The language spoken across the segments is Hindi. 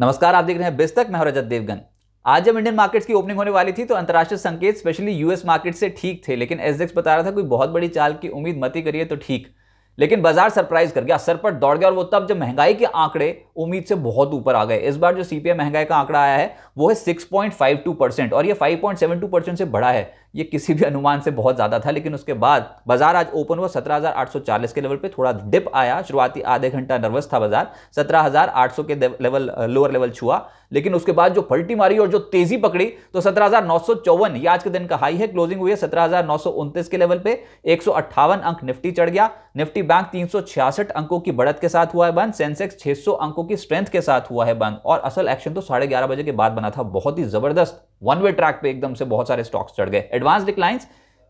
नमस्कार आप देख रहे हैं बिस्तक मैं रजत देवगन आज जब इंडियन मार्केट्स की ओपनिंग होने वाली थी तो अंतर्राष्ट्रीय संकेत स्पेशली यूएस मार्केट से ठीक थे लेकिन एसडेक्स बता रहा था कोई बहुत बड़ी चाल की उम्मीद मती करिए तो ठीक लेकिन बाजार सरप्राइज कर गया सर पर दौड़ गया और वो तब जब महंगाई के आंकड़े उम्मीद से बहुत ऊपर आ गए इस बार जो सीपीआई महंगाई का आंकड़ा आया है वो है 6.52 परसेंट और ये 5.72 परसेंट से बढ़ा है ये किसी भी अनुमान से बहुत ज़्यादा था लेकिन उसके बाद बाजार आज ओपन हुआ 17,840 के लेवल पे थोड़ा डिप आया शुरुआती आधे घंटा नर्वस था बाजार 17,800 के लेवल लोअर लेवल छुआ लेकिन उसके बाद जो पलटी मारी और जो तेजी पकड़ी तो सत्रह ये आज के दिन का हाई है क्लोजिंग हुई है सत्रह के लेवल पे एक अंक निफ्टी चढ़ गया निफ्टी बैंक तीन अंकों की बढ़त के साथ हुआ है बंद सेंसेक्स सौ अंकों की स्ट्रेंथ के साथ हुआ है बंद और असल एक्शन तो साढ़े बजे के बाद बना था बहुत ही जबरदस्त वन वे ट्रैक पे एकदम से बहुत सारे स्टॉक्स चढ़ गए एडवांस डिक्लाइंस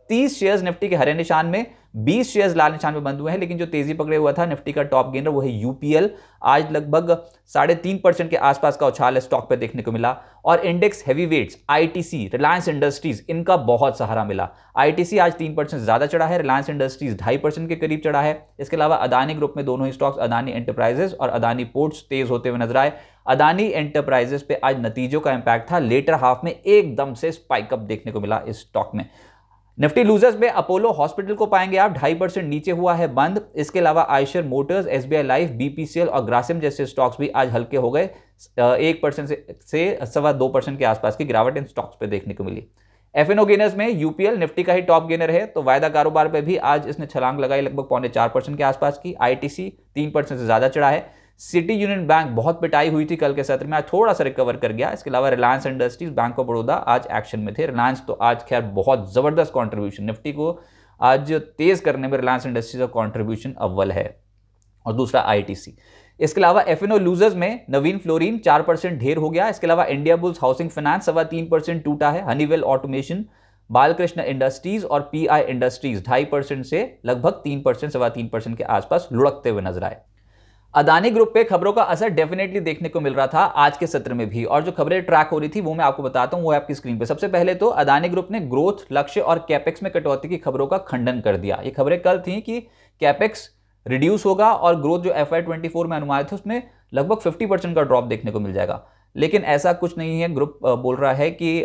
तीस शेयर्स निफ्टी के हरे निशान में बीस शेयर्स लाल निशान में बंद हुए हैं लेकिन जो तेजी पकड़े हुआ था निफ्टी का टॉप गेनर वो है यूपीएल आज लगभग साढ़े तीन परसेंट के आसपास का उछाल स्टॉक पे देखने को मिला और index heavy weights ITC Reliance Industries इनका बहुत सहारा मिला आईटीसी आज तीन परसेंट ज्यादा चढ़ा है रिलायंस इंडस्ट्रीज ढाई परसेंट के करीब चढ़ा है इसके अलावा अदानी ग्रुप में दोनों ही स्टॉक्स अदानी एंटरप्राइजेस और अदानी पोर्ट्स तेज होते हुए नजर आए अदानी एंटरप्राइजेस पे आज नतीजों का इंपैक्ट था लेटर हाफ में एकदम से स्पाइकअप देखने को मिला इस स्टॉक में निफ्टी लूजर्स में अपोलो हॉस्पिटल को पाएंगे आप ढाई परसेंट नीचे हुआ है बंद इसके अलावा Eicher Motors S B I Life BPCL और ग्रासिम जैसे स्टॉक्स भी आज हल्के हो गए एक परसेंट से, से सवा दो परसेंट के आसपास की गिरावट इन स्टॉक्स पे देखने को मिली एफ एन ओ गेनर्स में यूपीएल निफ्टी का ही टॉप गेनर है तो वायदा कारोबार पर भी आज इसने छलांग लगाई लगभग पौने चार परसेंट के आसपास की आई टी सी तीन परसेंट से ज़्यादा चढ़ा है सिटी यूनियन बैंक बहुत पिटाई हुई थी कल के सत्र में आज थोड़ा सा रिकवर कर गया इसके अलावा Reliance Industries Bank of Baroda आज एक्शन में थे रिलायंस तो आज खैर बहुत ज़बरदस्त कॉन्ट्रीब्यूशन निफ्टी को आज तेज़ करने में रिलायंस इंडस्ट्रीज का कॉन्ट्रीब्यूशन अव्वल है और दूसरा आई इसके अलावा एफ लूजर्स में नवीन फ्लोरिन चार परसेंट ढेर हो गया इसके अलावा इंडिया बुल्स हाउसिंग फाइनेंस सवा तीन परसेंट टूटा है हनीवेल ऑटोमेशन बालकृष्ण इंडस्ट्रीज और पीआई इंडस्ट्रीज ढाई परसेंट से लगभग तीन परसेंट सवा तीन परसेंट के आसपास लुढ़कते हुए नजर आए अदानी ग्रुप पे खबरों का असर डेफिनेटली देखने को मिल रहा था आज के सत्र में भी और जो खबरें ट्रैक हो रही थी वो मैं आपको बताता हूँ वो आपकी स्क्रीन पे सबसे पहले तो अदानी ग्रुप ने ग्रोथ लक्ष्य और कैपेक्स में कटौती की खबरों का खंडन कर दिया ये खबरें कल थी कि कैपेक्स रिड्यूस होगा और ग्रोथ जो एफ आई में अनुमानित है उसमें लगभग फिफ्टी का ड्रॉप देखने को मिल जाएगा लेकिन ऐसा कुछ नहीं है ग्रुप बोल रहा है कि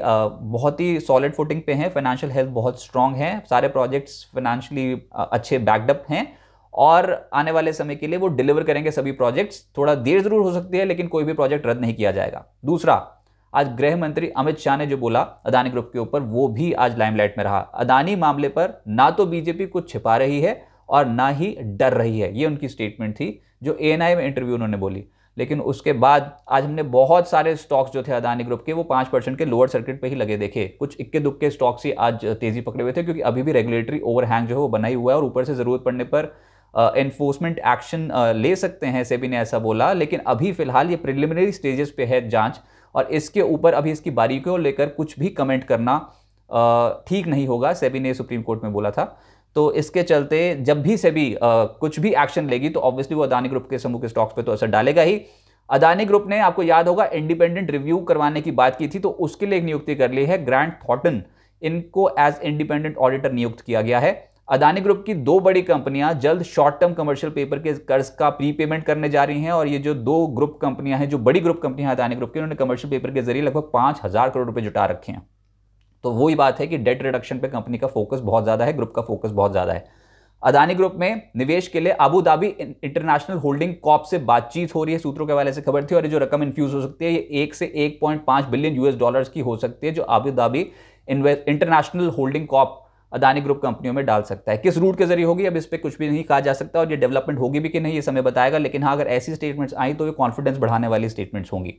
बहुत ही सॉलिड फुटिंग पे हैं फाइनेंशियल हेल्थ बहुत स्ट्रांग है सारे प्रोजेक्ट्स फाइनेंशियली अच्छे बैकडअप हैं और आने वाले समय के लिए वो डिलीवर करेंगे सभी प्रोजेक्ट्स थोड़ा देर जरूर हो सकती है लेकिन कोई भी प्रोजेक्ट रद्द नहीं किया जाएगा दूसरा आज गृह मंत्री अमित शाह ने जो बोला अदानी ग्रुप के ऊपर वो भी आज लाइमलाइट में रहा अदानी मामले पर ना तो बीजेपी कुछ छिपा रही है और ना ही डर रही है ये उनकी स्टेटमेंट थी जो ए में इंटरव्यू उन्होंने बोली लेकिन उसके बाद आज हमने बहुत सारे स्टॉक्स जो थे अदानी ग्रुप के वो पाँच परसेंट के लोअर सर्किट पे ही लगे देखे कुछ इक्के दुक्के स्टॉक्स ही आज तेजी पकड़े हुए थे क्योंकि अभी भी रेगुलेटरी ओवरहैंग जो है वो बना ही हुआ है और ऊपर से ज़रूरत पड़ने पर एनफोर्समेंट एक्शन ले सकते हैं सेबी ने ऐसा बोला लेकिन अभी फ़िलहाल ये प्रिलिमिनरी स्टेजेस पे है जांच और इसके ऊपर अभी इसकी बारीकियों लेकर कुछ भी कमेंट करना ठीक नहीं होगा सेबी ने सुप्रीम कोर्ट में बोला था तो इसके चलते जब भी सेबी कुछ भी एक्शन लेगी तो ऑब्वियसली वो अदानी ग्रुप के समूह के स्टॉक्स पर तो असर डालेगा ही अदानी ग्रुप ने आपको याद होगा इंडिपेंडेंट रिव्यू करवाने की बात की थी तो उसके लिए नियुक्ति कर ली है ग्रैंड थॉटन इनको एज इंडिपेंडेंट ऑडिटर नियुक्त किया गया है अदानी ग्रुप की दो बड़ी कंपनियां जल्द शॉर्ट टर्म कमर्शियल पेपर के कर्ज का प्री पेमेंट करने जा रही हैं और ये जो दो ग्रुप कंपनियां हैं जो बड़ी ग्रुप कंपनियां अदानी ग्रुप की उन्होंने कमर्शियल पेपर के जरिए लगभग पाँच हज़ार करोड़ रुपये जुटा रखे हैं तो वही बात है कि डेट रिडक्शन पर कंपनी का फोकस बहुत ज़्यादा है ग्रुप का फोकस बहुत ज़्यादा है अदानी ग्रुप में निवेश के लिए Abu Dhabi International Holding Corp से बातचीत हो रही है सूत्रों के हवाले से खबर थी और ये जो रकम इन्फ्यूज हो सकती है ये एक से एक पॉइंट बिलियन यूएस डॉलर्स की हो सकती है जो Abu Dhabi International Holding Corp Adani group कंपनियों में डाल सकता है किस रूट के जरिए होगी अब इस पर कुछ भी नहीं कहा जा सकता और ये डेवलपमेंट होगी भी कि नहीं ये समय बताएगा लेकिन हाँ अगर ऐसी स्टेटमेंट्स आई तो ये कॉन्फिडेंस बढ़ाने वाली स्टेटमेंट्स होंगी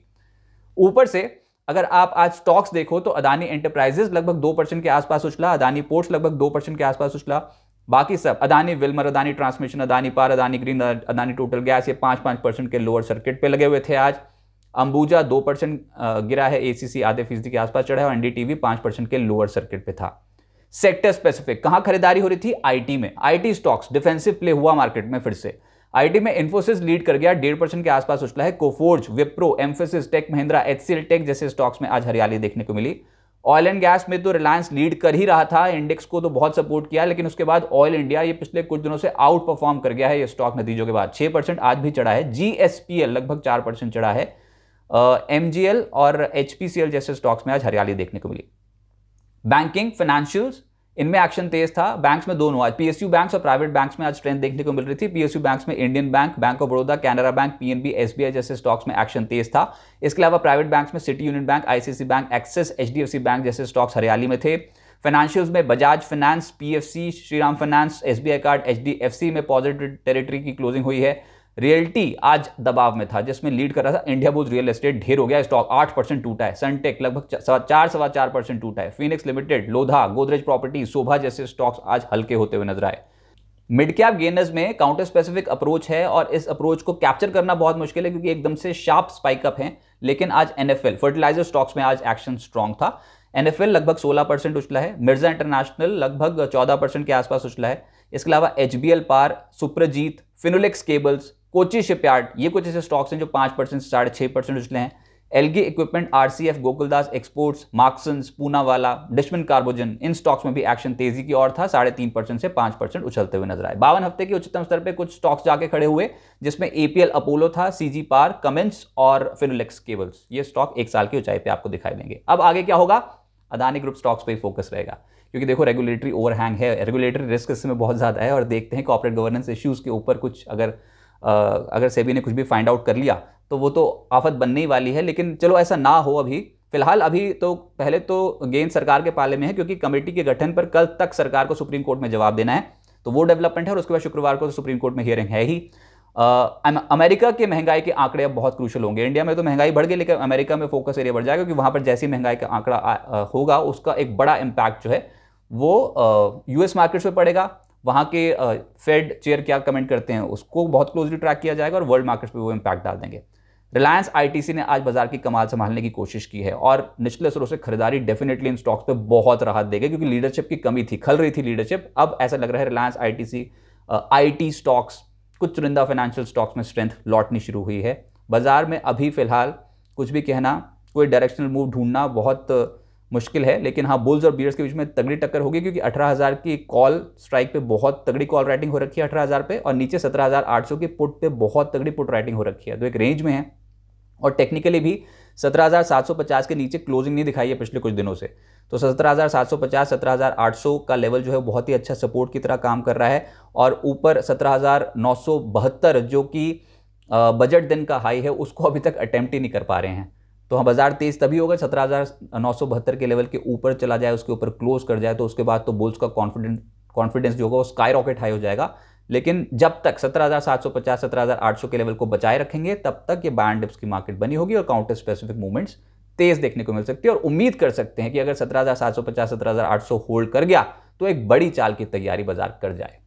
ऊपर से अगर आप आज स्टॉक्स देखो तो अदानी एंटरप्राइजेस लगभग दो परसेंट के आसपास उछला अदानी पोर्ट्स लगभग दो परसेंट के आसपास उछला बाकी सब Adani Wilmar Adani Transmission Adani Power Adani Green Adani Total Gas ये पाँच पाँच परसेंट के लोअर सर्किट पर लगे हुए थे आज अंबुजा दो परसेंट गिरा है एसीसी आधे फीसदी के आसपास चढ़ा है और एनडीटीवी पाँच परसेंट के लोअर सर्किट पे था सेक्टर स्पेसिफिक कहां खरीदारी हो रही थी आईटी में आईटी स्टॉक्स डिफेंसिव प्ले हुआ मार्केट में फिर से आईटी में इन्फोसिस लीड कर गया डेढ़ परसेंट के आसपास उछला है Coforge Wipro Mphasis Tech Mahindra HCL Tech जैसे स्टॉक्स में आज हरियाली देखने को मिली ऑयल एंड गैस में तो रिलायंस लीड कर ही रहा था इंडेक्स को तो बहुत सपोर्ट किया लेकिन उसके बाद ऑयल इंडिया ये पिछले कुछ दिनों से आउट परफॉर्म कर गया है ये स्टॉक नतीजों के बाद छह परसेंट आज भी चढ़ा है जीएसपीएल लगभग चार परसेंट चढ़ा है एम uh, और एच जैसे स्टॉक्स में आज हरियाली देखने को मिली बैंकिंग फाइनेंशियल्स इनमें एक्शन तेज था बैंक्स में दोनों आज पीएसयू बैंक्स और प्राइवेट बैंक्स में आज स्ट्रेंथ देखने को मिल रही थी पीएसयू बैंक्स में Indian Bank Bank of Baroda Canara Bank PNB SBI जैसे स्टॉक्स में एक्शन तेज था इसके अलावा प्राइवेट बैंक्स में City Union Bank ICICI Bank Axis HDFC bank जैसे स्टॉक्स हरियाली में थे फाइनेंशियल्स में Bajaj finance PFC Shriram Finance SBI Card HDFC में पॉजिटिव टेरिटरी की क्लोजिंग हुई है रियल्टी आज दबाव में था जिसमें लीड कर रहा था इंडिया बुज रियल एस्टेट ढेर हो गया स्टॉक आठ परसेंट टूटा है सनटेक लगभग चार सवा चार परसेंट टूटा है Phoenix Limited Lodha Godrej Property Sobha जैसे स्टॉक्स आज हल्के होते हुए नजर आए मिड कैप गेनर्स में काउंटर स्पेसिफिक अप्रोच है और इस अप्रोच को कैप्चर करना बहुत मुश्किल है क्योंकि एकदम से शार्प स्पाइकअप है लेकिन आज एनएफएल फर्टिलाइजर स्टॉक्स में आज एक्शन स्ट्रॉन्ग था एनएफएल लगभग 16 परसेंट उछला है मिर्जा इंटरनेशनल लगभग 14 परसेंट के आसपास उछला है इसके अलावा एच पार Suprajit Finolex Cables Cochin shipyard ये कुछ ऐसे स्टॉक्स हैं जो पाँच परसेंट साढ़े छः परसेंट उछले हैं Elgi Equipments RCF Gokaldas Exports Marksans Poonawalla Dishman Carbogen इन स्टॉक्स में भी एक्शन तेजी की ओर था साढ़े तीन परसेंट से पाँच परसेंट उछलते हुए नजर आए बावन हफ्ते के उच्चतम स्तर पर कुछ स्टॉक्स जाके खड़े हुए जिसमें एपीएल अपोलो था सीजी पार कमेंस और फिनोलेक्स केबल्स ये स्टॉक एक साल की ऊंचाई पर आपको दिखाई देंगे अब आगे क्या होगा अदानी ग्रुप स्टॉक्स पर ही फोकस रहेगा क्योंकि देखो रेगुलेटरी ओवरहैंग है रेगुलेटरी रिस्क इसमें बहुत ज़्यादा है और देखते हैं कॉर्पोरेट गवर्नेंस इश्यूज़ के ऊपर कुछ अगर अगर सेबी ने कुछ भी फाइंड आउट कर लिया तो वो तो आफत बनने ही वाली है लेकिन चलो ऐसा ना हो अभी फिलहाल अभी तो पहले तो गेंद सरकार के पाले में है क्योंकि कमेटी के गठन पर कल तक सरकार को सुप्रीम कोर्ट में जवाब देना है तो वो डेवलपमेंट है और उसके बाद शुक्रवार को तो सुप्रीम कोर्ट में हियरिंग है ही आ, अमेरिका के महंगाई के आंकड़े अब बहुत क्रूशल होंगे इंडिया में तो महंगाई बढ़ गई लेकिन अमेरिका में फोकस एरिया बढ़ जाएगा क्योंकि वहाँ पर जैसी महंगाई का आंकड़ा होगा उसका एक बड़ा इम्पैक्ट जो है वो यूएस मार्केट्स पर पड़ेगा वहाँ के फेड चेयर क्या कमेंट करते हैं उसको बहुत क्लोजली ट्रैक किया जाएगा और वर्ल्ड मार्केट्स पर वो इम्पैक्ट डाल देंगे रिलायंस आईटीसी ने आज बाजार की कमाल संभालने की कोशिश की है और निचले स्तरों से खरीदारी डेफिनेटली इन स्टॉक्स पर बहुत राहत देगी क्योंकि लीडरशिप की कमी थी खल रही थी लीडरशिप अब ऐसा लग रहा है रिलायंस आईटीसी आईटी स्टॉक्स कुछ चुनिंदा फाइनेंशियल स्टॉक्स में स्ट्रेंथ लौटनी शुरू हुई है बाजार में अभी फिलहाल कुछ भी कहना कोई डायरेक्शनल मूव ढूंढना बहुत मुश्किल है लेकिन हाँ बुल्स और बीयर्स के बीच में तगड़ी टक्कर होगी क्योंकि 18000 की कॉल स्ट्राइक पे बहुत तगड़ी कॉल राइटिंग हो रखी है 18000 पे और नीचे 17800 की पुट पे बहुत तगड़ी पुट राइटिंग हो रखी है तो एक रेंज में है और टेक्निकली भी 17750 के नीचे क्लोजिंग नहीं दिखाई है पिछले कुछ दिनों से तो 17750 17800 का लेवल जो है बहुत ही अच्छा सपोर्ट की तरह काम कर रहा है और ऊपर बहत्तर जो कि बजट दिन का हाई है उसको अभी तक अटैम्प्ट ही नहीं कर पा रहे हैं तो हाँ बाजार तेज तभी होगा सत्रह हज़ार नौ सौ बहत्तर के लेवल के ऊपर चला जाए उसके ऊपर क्लोज कर जाए तो उसके बाद तो बुल्स का कॉन्फिडेंस कॉन्फिडेंस जो होगा वो स्काई रॉकेट हाई हो जाएगा लेकिन जब तक 17,750 17,800 के लेवल को बचाए रखेंगे तब तक ये बैंड डिप्स की मार्केट बनी होगी और काउंटर स्पेसिफिक मूवमेंट्स तेज देखने को मिल सकती है और उम्मीद कर सकते हैं कि अगर 17,750 17,800 होल्ड कर गया तो एक बड़ी चाल की तैयारी बाजार कर जाए